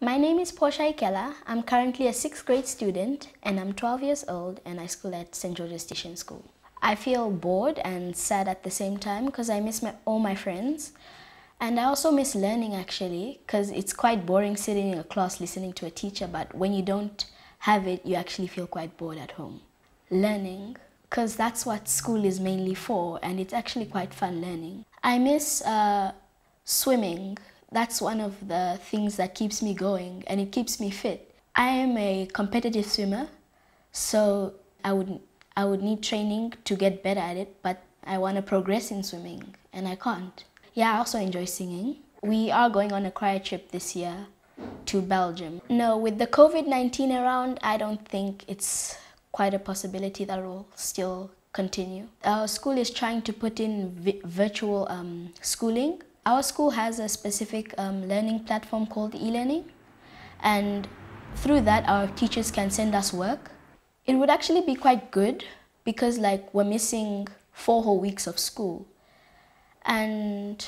My name is Portia Ikela. I'm currently a sixth grade student and I'm 12 years old and I school at St. George's Station School. I feel bored and sad at the same time because I miss my, all my friends. And I also miss learning actually because it's quite boring sitting in a class listening to a teacher, but when you don't have it, you actually feel quite bored at home. Learning because that's what school is mainly for and it's actually quite fun learning. I miss uh, swimming that's one of the things that keeps me going and it keeps me fit. I am a competitive swimmer, so I would I would need training to get better at it, but I want to progress in swimming and I can't. Yeah, I also enjoy singing. We are going on a choir trip this year to Belgium. No, with the COVID-19 around, I don't think it's quite a possibility that will still continue. Our school is trying to put in vi virtual um, schooling our school has a specific um, learning platform called e-learning and through that our teachers can send us work. It would actually be quite good because like we're missing four whole weeks of school and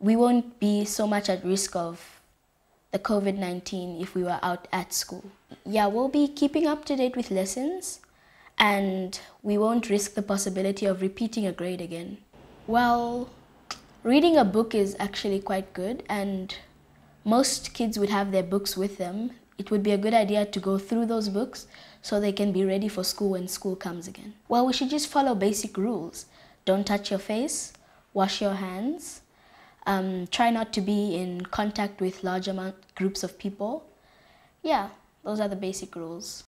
we won't be so much at risk of the COVID-19 if we were out at school. Yeah, we'll be keeping up to date with lessons and we won't risk the possibility of repeating a grade again. Well, reading a book is actually quite good, and most kids would have their books with them. It would be a good idea to go through those books so they can be ready for school when school comes again. Well, we should just follow basic rules don't touch your face, wash your hands, um, try not to be in contact with large amount, groups of people. Yeah, those are the basic rules.